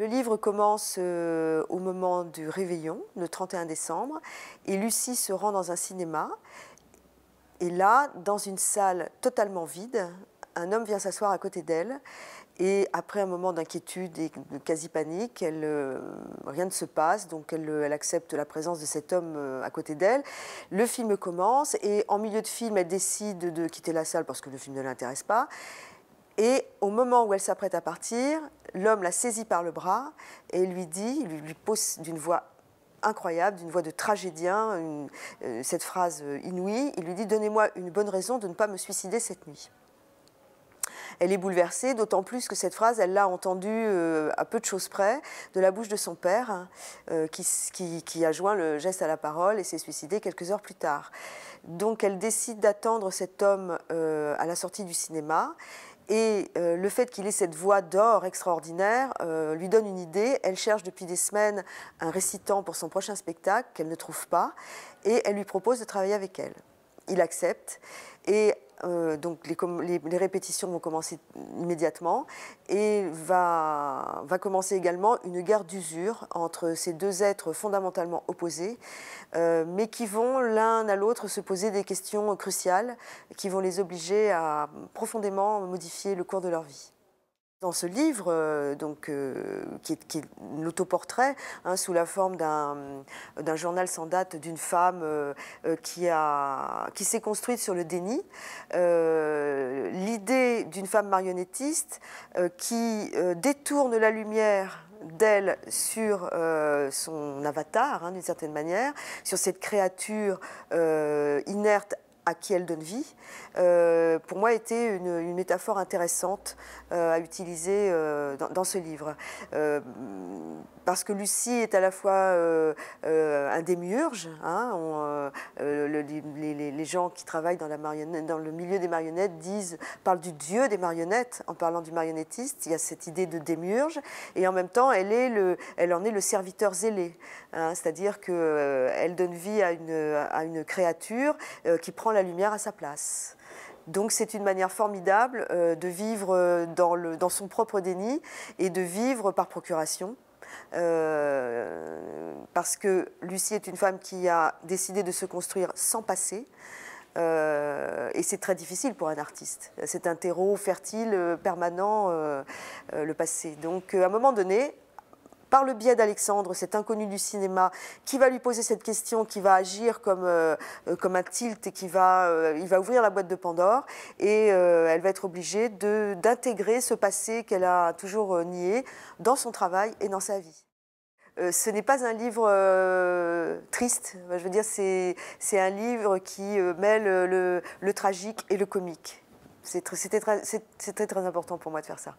Le livre commence euh, au moment du réveillon, le 31 décembre, et Lucie se rend dans un cinéma. Et là, dans une salle totalement vide, un homme vient s'asseoir à côté d'elle. Et après un moment d'inquiétude et de quasi-panique, euh, rien ne se passe, donc euh, elle, accepte la présence de cet homme à côté d'elle. Le film commence et en milieu de film, elle décide de quitter la salle parce que le film ne l'intéresse pas. Et au moment où elle s'apprête à partir, l'homme la saisit par le bras et lui dit, lui, pose d'une voix incroyable, d'une voix de tragédien, euh, cette phrase euh, inouïe, il lui dit ⁇ Donnez-moi une bonne raison de ne pas me suicider cette nuit ⁇ elle est bouleversée, d'autant plus que cette phrase, elle l'a entendue euh, à peu de choses près, de la bouche de son père, hein, qui, qui, a joint le geste à la parole et s'est suicidé quelques heures plus tard. Donc elle décide d'attendre cet homme à la sortie du cinéma. Et euh, le fait qu'il ait cette voix d'or extraordinaire euh, lui donne une idée. Elle cherche depuis des semaines un récitant pour son prochain spectacle qu'elle ne trouve pas et elle lui propose de travailler avec elle il accepte. Et euh, donc les, répétitions vont commencer immédiatement et va, commencer également une guerre d'usure entre ces deux êtres fondamentalement opposés, euh, mais qui vont l'un à l'autre se poser des questions cruciales qui vont les obliger à profondément modifier le cours de leur vie. Dans ce livre, euh, donc, euh, qui, est, l'autoportrait, hein, sous la forme d'un journal sans date d'une femme euh, qui, qui s'est construite sur le déni, l'idée d'une femme marionnettiste qui détourne la lumière d'elle sur son avatar, hein, d'une certaine manière, sur cette créature inerte à qui elle donne vie, euh, pour moi était une, métaphore intéressante euh, à utiliser euh, dans, ce livre. parce que Lucie est à la fois un démiurge, hein, les, gens qui travaillent dans, la marionnette, dans le milieu des marionnettes disent, parlent du dieu des marionnettes en parlant du marionnettiste, il y a cette idée de démiurge, et en même temps elle, est le, elle en est le serviteur zélé, hein, c'est-à-dire qu'elle donne vie à une, à une créature qui prend la lumière à sa place. Donc c'est une manière formidable euh, de vivre euh, dans, son propre déni et de vivre par procuration. Euh, parce que Lucie est une femme qui a décidé de se construire sans passé. et c'est très difficile pour un artiste. C'est un terreau fertile, permanent, le passé. Donc à un moment donné, par le biais d'Alexandre, cet inconnu du cinéma, qui va lui poser cette question, qui va agir comme, euh, euh, un tilt et qui va, euh, il va ouvrir la boîte de Pandore. Et elle va être obligée d'intégrer ce passé qu'elle a toujours nié dans son travail et dans sa vie ce n'est pas un livre triste. Je veux dire, c'est un livre qui mêle le, tragique et le comique. C'était très, très important pour moi de faire ça.